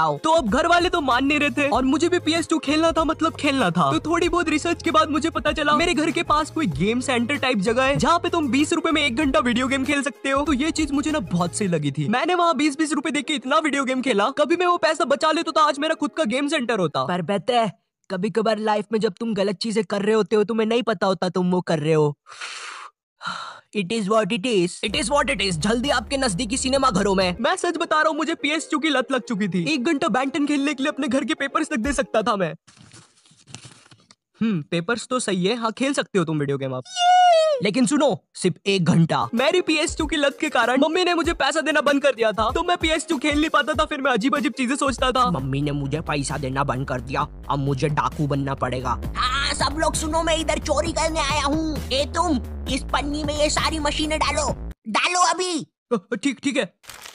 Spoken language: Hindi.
बताओ तो अब घर वाले तो मान नहीं रहे थे और मुझे भी पी खेलना था मतलब खेलना था तो थोड़ी बहुत रिसर्च के बाद मुझे पता चला मेरे घर के पास कोई गेम सेंटर टाइप जगह है जहाँ पे तुम बीस रूपए में एक घंटा वीडियो गेम खेल सकते हो तो ये चीज मुझे ना बहुत सही लगी थी मैंने वहाँ बीस बीस रूपए देख के इतना वीडियो गेम खेला कभी मैं वो पैसा बचा ले तो आज मेरा खुद का गेम सेंटर होता पर बेहतर कभी कभार लाइफ में जब तुम गलत चीजें कर रहे होते हो तुम्हें नहीं पता होता तुम वो कर रहे हो it is what it is it is what it is जल्दी आपके नजदीकी सिनेमा घरों में मैं सच बता रहा हूँ मुझे पी एस की लत लग चुकी थी एक घंटा बैंटन खेलने के लिए अपने घर के पेपर तक दे सकता था मैं हम्म पेपर्स तो सही है हाँ खेल सकते हो तुम वीडियो गेम आप लेकिन सुनो सिर्फ एक घंटा मेरी पी एस की लत के कारण मम्मी ने मुझे पैसा देना बंद कर दिया था तो मैं पी एस खेल नहीं पाता था फिर मैं अजीब अजीब चीजें सोचता था मम्मी ने मुझे पैसा देना बंद कर दिया अब मुझे डाकू बनना पड़ेगा आ, हाँ, सब लोग सुनो मैं इधर चोरी करने आया हूँ ए तुम इस पन्नी में ये सारी मशीनें डालो डालो अभी ठीक ठीक है